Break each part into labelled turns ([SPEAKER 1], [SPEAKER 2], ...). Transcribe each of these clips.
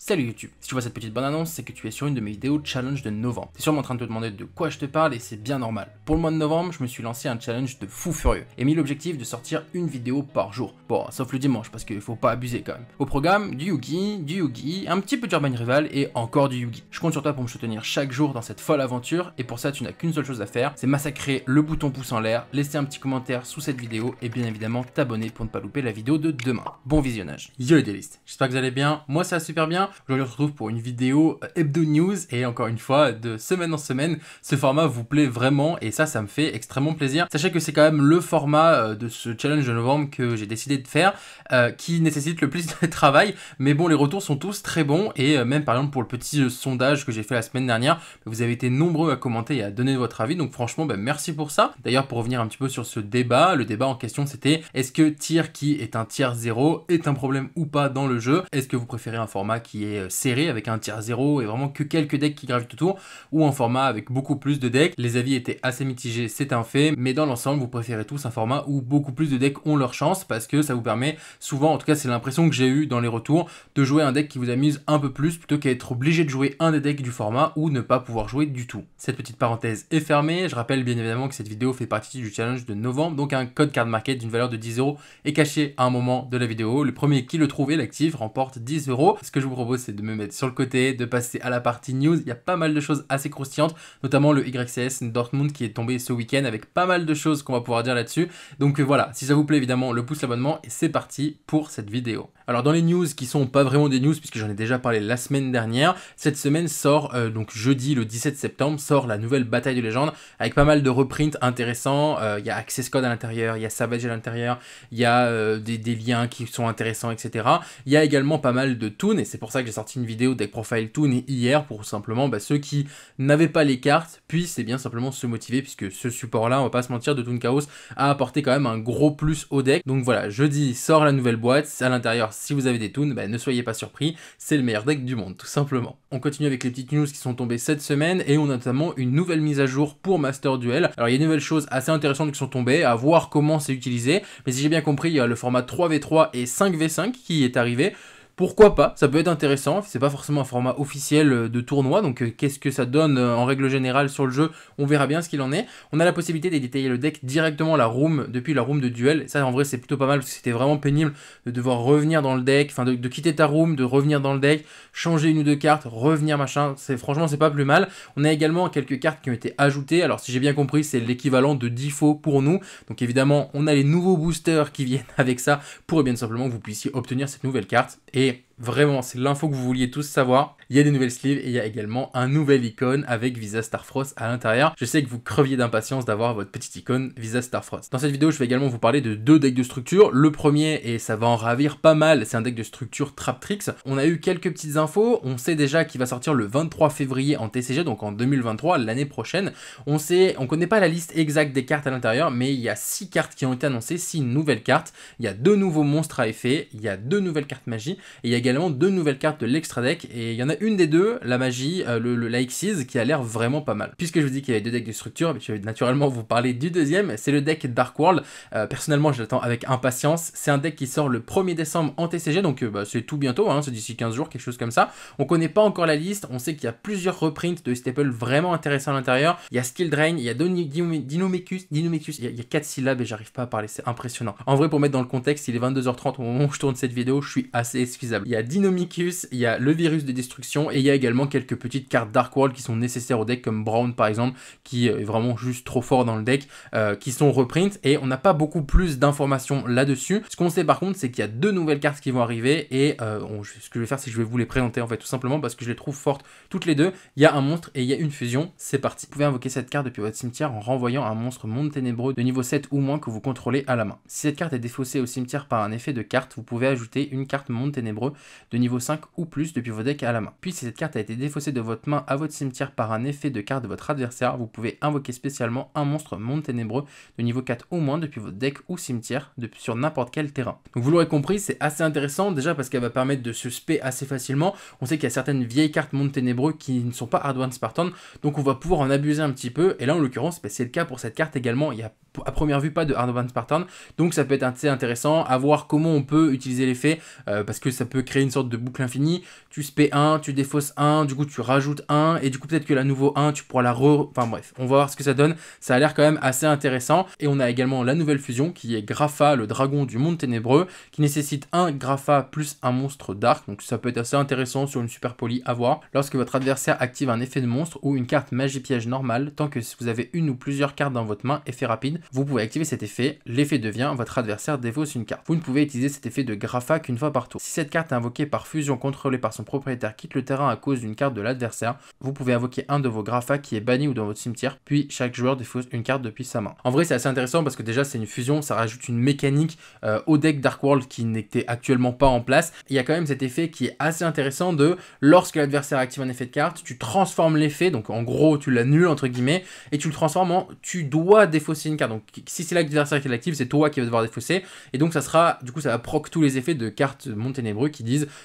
[SPEAKER 1] Salut YouTube Si tu vois cette petite bonne annonce, c'est que tu es sur une de mes vidéos challenge de novembre. T'es sûrement en train de te demander de quoi je te parle et c'est bien normal. Pour le mois de novembre, je me suis lancé un challenge de fou furieux et mis l'objectif de sortir une vidéo par jour. Bon, sauf le dimanche parce qu'il faut pas abuser quand même. Au programme, du Yugi, du Yugi, un petit peu d'Urban Rival et encore du Yugi. Je compte sur toi pour me soutenir chaque jour dans cette folle aventure et pour ça, tu n'as qu'une seule chose à faire, c'est massacrer le bouton pouce en l'air, laisser un petit commentaire sous cette vidéo et bien évidemment t'abonner pour ne pas louper la vidéo de demain. Bon visionnage. Yo les délistes, j'espère que vous allez bien. Moi ça va super bien. Je se retrouve pour une vidéo euh, hebdo news et encore une fois, de semaine en semaine, ce format vous plaît vraiment et ça, ça me fait extrêmement plaisir. Sachez que c'est quand même le format euh, de ce challenge de novembre que j'ai décidé de faire euh, qui nécessite le plus de travail, mais bon, les retours sont tous très bons et même par exemple pour le petit sondage que j'ai fait la semaine dernière, vous avez été nombreux à commenter et à donner votre avis, donc franchement, ben, merci pour ça. D'ailleurs, pour revenir un petit peu sur ce débat, le débat en question c'était est-ce que tir qui est un tiers 0 est un problème ou pas dans le jeu Est-ce que vous préférez un format qui est euh, serré avec un tiers 0 et vraiment que quelques decks qui gravitent autour ou en format avec beaucoup plus de decks. Les avis étaient assez mitigés, c'est un fait, mais dans l'ensemble, vous préférez tous un format où beaucoup plus de decks ont leur chance parce que ça vous permet souvent, en tout cas c'est l'impression que j'ai eu dans les retours, de jouer un deck qui vous amuse un peu plus plutôt qu'à être obligé de jouer un des decks du format ou ne pas pouvoir jouer du tout. Cette petite parenthèse est fermée, je rappelle bien évidemment que cette vidéo fait partie du challenge de novembre, donc un code card market d'une valeur de 10 euros est caché à un moment de la vidéo. Le premier qui le trouve et l'active remporte 10 euros. Ce que je vous propose c'est de me mettre sur le côté, de passer à la partie news. Il y a pas mal de choses assez croustillantes, notamment le YCS Dortmund qui est tombé ce week-end avec pas mal de choses qu'on va pouvoir dire là-dessus. Donc euh, voilà, si ça vous plaît évidemment, le pouce, l'abonnement et c'est parti pour cette vidéo. Alors dans les news qui sont pas vraiment des news puisque j'en ai déjà parlé la semaine dernière, cette semaine sort euh, donc jeudi le 17 septembre sort la nouvelle bataille de légende avec pas mal de reprints intéressants. Euh, il y a Access Code à l'intérieur, il y a Savage à l'intérieur, il y a des, liens qui sont intéressants, etc. Il y a également pas mal de toons et c'est pour ça j'ai sorti une vidéo Deck Profile Toon hier pour simplement bah, ceux qui n'avaient pas les cartes puissent et eh bien simplement se motiver puisque ce support-là, on va pas se mentir, de Toon Chaos a apporté quand même un gros plus au deck. Donc voilà, jeudi sort la nouvelle boîte. À l'intérieur, si vous avez des Toons, bah, ne soyez pas surpris, c'est le meilleur deck du monde, tout simplement. On continue avec les petites news qui sont tombées cette semaine et on a notamment une nouvelle mise à jour pour Master Duel. Alors il y a une nouvelle choses assez intéressante qui sont tombées, à voir comment c'est utilisé. Mais si j'ai bien compris, il y a le format 3v3 et 5v5 qui est arrivé pourquoi pas, ça peut être intéressant, c'est pas forcément un format officiel euh, de tournoi, donc euh, qu'est-ce que ça donne euh, en règle générale sur le jeu, on verra bien ce qu'il en est. On a la possibilité d'éditer le deck directement la room, depuis la room de duel, ça en vrai c'est plutôt pas mal, parce que c'était vraiment pénible de devoir revenir dans le deck, enfin de, quitter ta room, de revenir dans le deck, changer une ou deux cartes, revenir machin, franchement c'est pas plus mal. On a également quelques cartes qui ont été ajoutées, alors si j'ai bien compris c'est l'équivalent de 10 pour nous, donc évidemment on a les nouveaux boosters qui viennent avec ça, pour eh bien simplement que vous puissiez obtenir cette nouvelle carte, et Bye. Vraiment, c'est l'info que vous vouliez tous savoir. Il y a des nouvelles sleeves et il y a également un nouvel icône avec Visa Star Frost à l'intérieur. Je sais que vous creviez d'impatience d'avoir votre petite icône Visa Star Frost. Dans cette vidéo, je vais également vous parler de deux decks de structure. Le premier, et ça va en ravir pas mal, c'est un deck de structure Trap Traptrix. On a eu quelques petites infos. On sait déjà qu'il va sortir le 23 février en TCG, donc en 2023, l'année prochaine. On sait, on connaît pas la liste exacte des cartes à l'intérieur, mais il y a six cartes qui ont été annoncées, 6 nouvelles cartes. Il y a deux nouveaux monstres à effet, il y a deux nouvelles cartes magie, et il y a également deux nouvelles cartes de l'extra deck, et il y en a une des deux, la magie, euh, le, le qui a l'air vraiment pas mal. Puisque je vous dis qu'il y avait deux decks de structure, je vais naturellement vous parler du deuxième, c'est le deck Dark World. Euh, personnellement, je l'attends avec impatience. C'est un deck qui sort le 1er décembre en TCG, donc euh, bah, c'est tout bientôt, hein, c'est d'ici 15 jours, quelque chose comme ça. On connaît pas encore la liste, on sait qu'il y a plusieurs reprints de staple vraiment intéressants à l'intérieur. Il y a Skill Drain, il y a Dinomicus, Dinomicus, il y a 4 syllabes et j'arrive pas à parler, c'est impressionnant. En vrai, pour mettre dans le contexte, il est 22h30 au moment où je tourne cette vidéo, je suis assez excusable. Il y a a Dynomicus, il y a le virus de destruction et il y a également quelques petites cartes Dark World qui sont nécessaires au deck, comme Brown par exemple, qui est vraiment juste trop fort dans le deck, euh, qui sont reprintes. et on n'a pas beaucoup plus d'informations là-dessus. Ce qu'on sait par contre, c'est qu'il y a deux nouvelles cartes qui vont arriver et euh, ce que je vais faire, c'est que je vais vous les présenter en fait tout simplement parce que je les trouve fortes toutes les deux. Il y a un monstre et il y a une fusion, c'est parti. Vous pouvez invoquer cette carte depuis votre cimetière en renvoyant un monstre monde ténébreux de niveau 7 ou moins que vous contrôlez à la main. Si cette carte est défaussée au cimetière par un effet de carte, vous pouvez ajouter une carte monde ténébreux de niveau 5 ou plus depuis vos decks à la main. Puis si cette carte a été défaussée de votre main à votre cimetière par un effet de carte de votre adversaire, vous pouvez invoquer spécialement un monstre ténébreux de niveau 4 ou moins depuis votre deck ou cimetière depuis sur n'importe quel terrain. Donc vous l'aurez compris, c'est assez intéressant déjà parce qu'elle va permettre de se spé assez facilement. On sait qu'il y a certaines vieilles cartes ténébreux qui ne sont pas hardwan Spartan, donc on va pouvoir en abuser un petit peu. Et là en l'occurrence, bah, c'est le cas pour cette carte également. Il y a à première vue pas de Hardwan Spartan, donc ça peut être assez intéressant à voir comment on peut utiliser l'effet euh, parce que ça peut créer une sorte de boucle infinie. Tu spé 1, tu défausses un, du coup tu rajoutes un et du coup peut-être que la nouveau 1, tu pourras la re... Enfin bref, on va voir ce que ça donne. Ça a l'air quand même assez intéressant. Et on a également la nouvelle fusion qui est Grapha, le dragon du monde ténébreux, qui nécessite un Grapha plus un monstre d'arc, Donc ça peut être assez intéressant sur une super poli à voir. Lorsque votre adversaire active un effet de monstre ou une carte magie piège normale, tant que vous avez une ou plusieurs cartes dans votre main, effet rapide, vous pouvez activer cet effet. L'effet devient votre adversaire défausse une carte. Vous ne pouvez utiliser cet effet de Grapha qu'une fois par tour. Si cette carte a invoqué par fusion contrôlée par son propriétaire quitte le terrain à cause d'une carte de l'adversaire, vous pouvez invoquer un de vos Graffa qui est banni ou dans votre cimetière, puis chaque joueur défausse une carte depuis sa main. En vrai, c'est assez intéressant parce que déjà, c'est une fusion, ça rajoute une mécanique euh, au deck Dark World qui n'était actuellement pas en place. Il y a quand même cet effet qui est assez intéressant de lorsque l'adversaire active un effet de carte, tu transformes l'effet, donc en gros, tu l'annules entre guillemets, et tu le transformes en tu dois défausser une carte. Donc, si c'est l'adversaire qui l'active, c'est toi qui vas devoir défausser, et donc ça sera, du coup, ça va proc tous les effets de cartes Monténébreux qui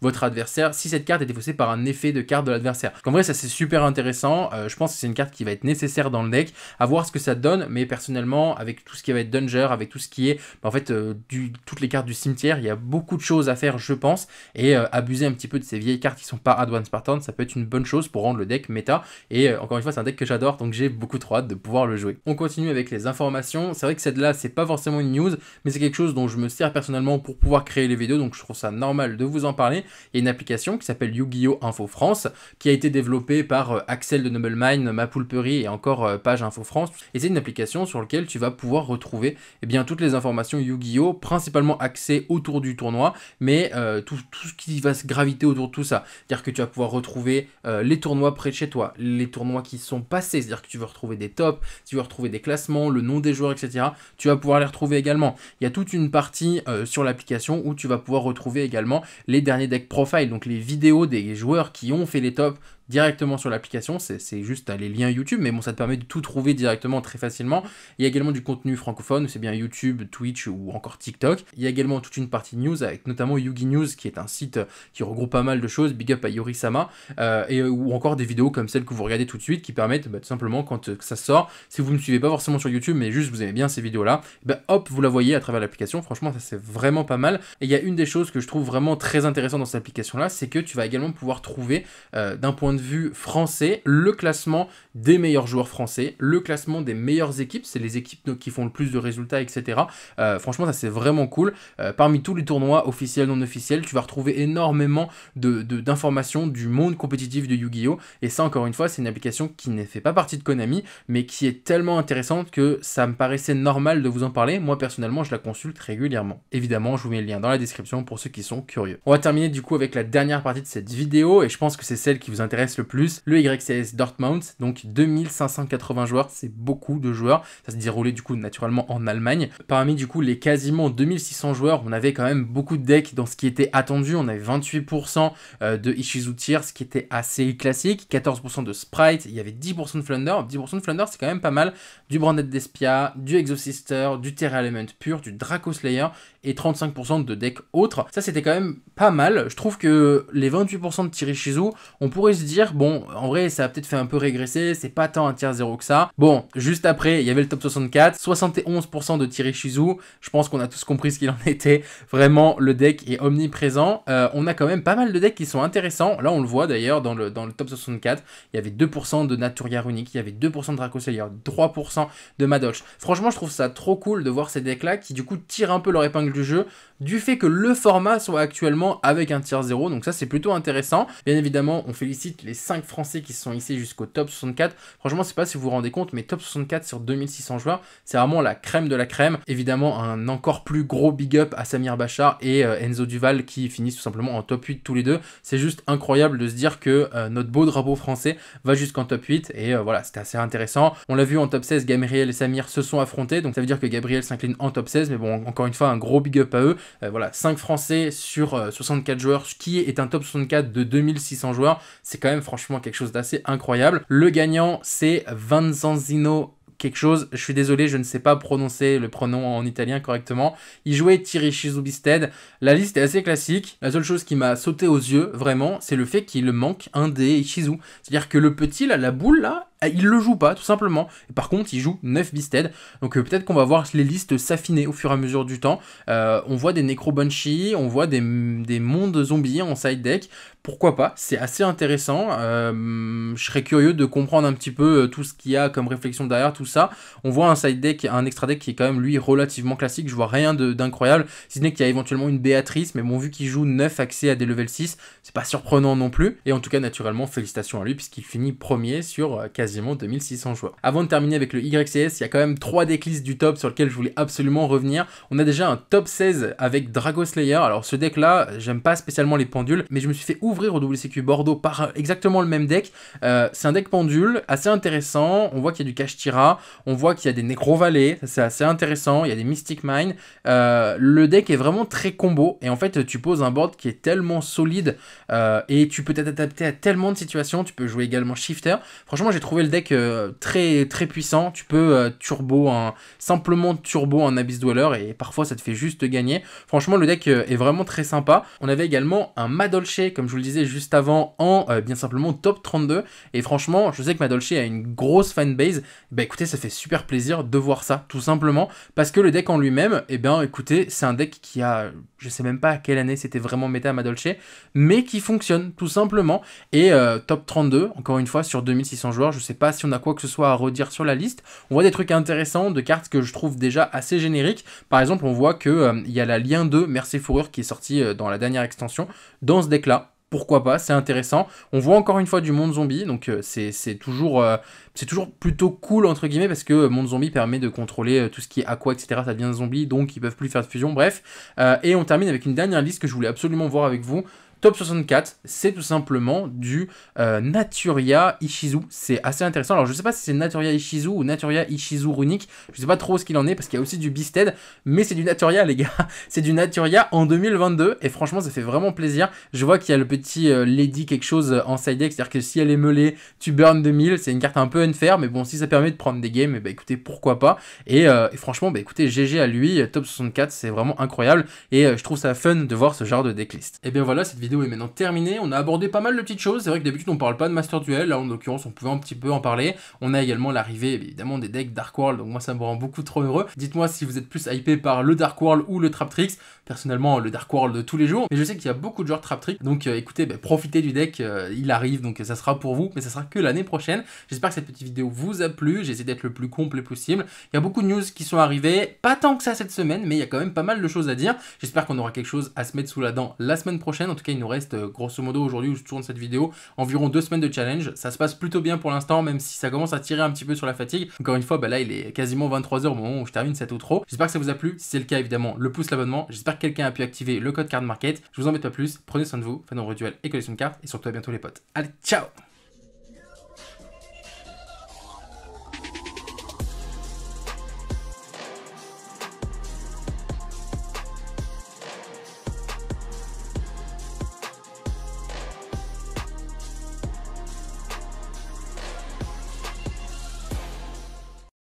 [SPEAKER 1] votre adversaire si cette carte est défaussée par un effet de carte de l'adversaire. comme vrai, ça c'est super intéressant. Euh, je pense que c'est une carte qui va être nécessaire dans le deck. À voir ce que ça donne, mais personnellement, avec tout ce qui va être Danger, avec tout ce qui est bah, en fait euh, du, toutes les cartes du cimetière, il y a beaucoup de choses à faire, je pense. Et euh, abuser un petit peu de ces vieilles cartes qui sont pas Advanced Spartan, ça peut être une bonne chose pour rendre le deck méta. Et encore une fois, c'est un deck que j'adore, donc j'ai beaucoup trop hâte de pouvoir le jouer. On continue avec les informations. C'est vrai que celle-là, c'est pas forcément une news, mais c'est quelque chose dont je me sers personnellement pour pouvoir créer les vidéos, donc je trouve ça normal de vous en parler. Il y a une application qui s'appelle Yu-Gi-Oh! Info France, qui a été développée par euh, Axel de Noblemine, Ma Poulperie et encore euh, Page Info France. Et c'est une application sur laquelle tu vas pouvoir retrouver et eh bien, toutes les informations Yu-Gi-Oh! principalement axées autour du tournoi, mais euh, tout, ce qui va se graviter autour de tout ça. C'est-à-dire que tu vas pouvoir retrouver les tournois près de chez toi, les tournois qui sont passés, c'est-à-dire que tu vas retrouver des tops, tu vas retrouver des classements, le nom des joueurs, etc. Tu vas pouvoir les retrouver également. Il y a toute une partie sur l'application où tu vas pouvoir retrouver également les les derniers deck profile, donc les vidéos des joueurs qui ont fait les tops directement sur l'application. C'est juste les liens YouTube, mais bon, ça te permet de tout trouver directement très facilement. Il y a également du contenu francophone, c'est bien YouTube, Twitch ou encore TikTok. Il y a également toute une partie news avec notamment Yugi News, qui est un site qui regroupe pas mal de choses. Big up à Yorisama Sama euh, et ou encore des vidéos comme celle que vous regardez tout de suite qui permettent bah, tout simplement quand euh, ça sort, si vous ne me suivez pas forcément sur YouTube, mais juste vous aimez bien ces vidéos-là, eh ben, hop, vous la voyez à travers l'application. Franchement, ça c'est vraiment pas mal. Et il y a une des choses que je trouve vraiment très intéressante dans cette application-là, c'est que tu vas également pouvoir trouver euh, d'un point de de vue français, le classement des meilleurs joueurs français, le classement des meilleures équipes, c'est les équipes qui font le plus de résultats, etc. Euh, franchement, ça c'est vraiment cool. Euh, parmi tous les tournois officiels, non officiels, tu vas retrouver énormément d'informations de, du monde compétitif de Yu-Gi-Oh! Et ça, encore une fois, c'est une application qui ne fait pas partie de Konami, mais qui est tellement intéressante que ça me paraissait normal de vous en parler. Moi, personnellement, je la consulte régulièrement. Évidemment, je vous mets le lien dans la description pour ceux qui sont curieux. On va terminer du coup avec la dernière partie de cette vidéo, et je pense que c'est celle qui vous intéresse le plus, le YCS Dortmund, donc 2580 joueurs, c'est beaucoup de joueurs, ça se déroulait du coup naturellement en Allemagne. Parmi du coup les quasiment 2600 joueurs, on avait quand même beaucoup de decks dans ce qui était attendu, on avait 28% euh, de Ishizu Tier, ce qui était assez classique, 14% de Sprite, il y avait 10% de flunder. 10% de Flunder c'est quand même pas mal, du Branded Despia, du Exosister, du Terra Element pur, du Draco Slayer et 35% de decks autres. Ça c'était quand même pas mal, je trouve que les 28% de Ishizu, on pourrait se dire bon, en vrai, ça a peut-être fait un peu régresser, c'est pas tant un tiers 0 que ça. Bon, juste après, il y avait le top 64, 71% de tirer Shizu. Je pense qu'on a tous compris ce qu'il en était. Vraiment, le deck est omniprésent. Euh, on a quand même pas mal de decks qui sont intéressants. Là, on le voit d'ailleurs dans le, dans le top 64. Il y avait 2% de Naturia Runique, il y avait 2% de dracoselia, 3% de Madoch. Franchement, je trouve ça trop cool de voir ces decks-là qui, du coup, tirent un peu leur épingle du jeu du fait que le format soit actuellement avec un tiers 0. Donc ça, c'est plutôt intéressant. Bien évidemment, on félicite les 5 Français qui sont hissés jusqu'au top 64. Franchement, je sais pas si vous vous rendez compte, mais top 64 sur 2600 joueurs, c'est vraiment la crème de la crème. Évidemment, un encore plus gros big up à Samir Bachar et euh, Enzo Duval qui finissent tout simplement en top 8 tous les deux. C'est juste incroyable de se dire que euh, notre beau drapeau français va jusqu'en top 8 et euh, voilà, c'était assez intéressant. On l'a vu en top 16, Gabriel et Samir se sont affrontés, donc ça veut dire que Gabriel s'incline en top 16, mais bon, encore une fois, un gros big up à eux. voilà, 5 Français sur 64 joueurs, ce qui est un top 64 de 2600 joueurs, c'est quand même franchement quelque chose d'assez incroyable. Le gagnant, c'est Vanzanzino quelque chose. Je suis désolé, je ne sais pas prononcer le pronom en italien correctement. Il jouait Thierry Bisted. La liste est assez classique. La seule chose qui m'a sauté aux yeux, vraiment, c'est le fait qu'il manque un des Shizu. C'est-à-dire que le petit, là, la boule, là, ah, il le joue pas, tout simplement. Et par contre, il joue 9 Beasted. Donc euh, peut-être qu'on va voir les listes s'affiner au fur et à mesure du temps. Euh, on voit des Necro on voit des, mondes zombies en side deck. Pourquoi pas C'est assez intéressant. Euh, je serais curieux de comprendre un petit peu tout ce qu'il y a comme réflexion derrière tout ça. On voit un side deck, un extra deck qui est quand même lui relativement classique. Je vois rien d'incroyable. Si ce n'est qu'il y a éventuellement une Béatrice, mais bon, vu qu'il joue 9 accès à des level 6, c'est pas surprenant non plus. Et en tout cas, naturellement, félicitations à lui puisqu'il finit premier sur quasi 2600 joueurs. Avant de terminer avec le YCS, il y a quand même trois decks du top sur lequel je voulais absolument revenir. On a déjà un top 16 avec Dragoslayer. Alors ce deck là, j'aime pas spécialement les pendules, mais je me suis fait ouvrir au WCQ Bordeaux par exactement le même deck. Euh, c'est un deck pendule assez intéressant. On voit qu'il y a du Cash Tira, on voit qu'il y a des Necrovalets, c'est assez intéressant. Il y a des Mystic Mine. Euh, le deck est vraiment très combo et en fait tu poses un board qui est tellement solide euh, et tu peux t'adapter à tellement de situations. Tu peux jouer également Shifter. Franchement, j'ai trouvé le deck euh, très très puissant. Tu peux euh, turbo un simplement turbo un Abyss Dweller et parfois ça te fait juste gagner. Franchement, le deck euh, est vraiment très sympa. On avait également un Madolche comme je vous le disais juste avant en bien simplement top 32 et franchement, je sais que Madolche a une grosse fanbase. Bah écoutez, ça fait super plaisir de voir ça tout simplement parce que le deck en lui-même, et eh bien écoutez, c'est un deck qui a je sais même pas à quelle année c'était vraiment méta Madolche, mais qui fonctionne tout simplement et top 32 encore une fois sur 2600 joueurs, je sais pas si on a quoi que ce soit à redire sur la liste. On voit des trucs intéressants de cartes que je trouve déjà assez génériques. Par exemple, on voit qu'il euh, il y a la lien de Merci Fourrure qui est sorti euh, dans la dernière extension dans ce deck-là pourquoi pas, c'est intéressant. On voit encore une fois du monde zombie, donc euh, c'est toujours, c'est toujours plutôt cool entre guillemets parce que monde zombie permet de contrôler tout ce qui est aqua, etc. Ça devient zombie, donc ils peuvent plus faire de fusion, bref. et on termine avec une dernière liste que je voulais absolument voir avec vous. Top 64, c'est tout simplement du euh, Naturia Ishizu. C'est assez intéressant. Alors, je sais pas si c'est Naturia Ishizu ou Naturia Ishizu Runic. Je sais pas trop ce qu'il en est parce qu'il y a aussi du Beasted. Mais c'est du Naturia, les gars. C'est du Naturia en 2022. Et franchement, ça fait vraiment plaisir. Je vois qu'il y a le petit euh, Lady quelque chose euh, en side deck. C'est-à-dire que si elle est meulée, tu burn 2000. C'est une carte un peu unfair. Mais bon, si ça permet de prendre des games, et eh bah, ben, écoutez, pourquoi pas. Et, et, franchement, bah, écoutez, GG à lui. Top 64, c'est vraiment incroyable. Et je trouve ça fun de voir ce genre de decklist. Et bien voilà, cette vidéo est maintenant terminé On a abordé pas mal de petites choses. C'est vrai que d'habitude on parle pas de Master Duel. Là en l'occurrence on pouvait un petit peu en parler. On a également l'arrivée évidemment des decks Dark World. Donc moi ça me rend beaucoup trop heureux. Dites-moi si vous êtes plus hypé par le Dark World ou le Trap Tricks. Personnellement le Dark World de tous les jours. Mais je sais qu'il y a beaucoup de joueurs Trap Tricks. Donc euh, écoutez, bah, profitez du deck. Euh, il arrive donc ça sera pour vous. Mais ça sera que l'année prochaine. J'espère que cette petite vidéo vous a plu. J'essaie d'être le plus complet possible. Il y a beaucoup de news qui sont arrivées. Pas tant que ça cette semaine. Mais il y a quand même pas mal de choses à dire. J'espère qu'on aura quelque chose à se mettre sous la dent la semaine prochaine. En tout cas une nous reste euh, grosso modo aujourd'hui où je tourne cette vidéo environ deux semaines de challenge. Ça se passe plutôt bien pour l'instant, même si ça commence à tirer un petit peu sur la fatigue. Encore une fois, bah là il est quasiment 23h au moment où je termine cette outro. J'espère que ça vous a plu. Si c'est le cas, évidemment, le pouce, l'abonnement. J'espère que quelqu'un a pu activer le code card market. Je vous embête pas plus. Prenez soin de vous, faites nos rituels et collection de Et surtout à bientôt les potes. Allez, ciao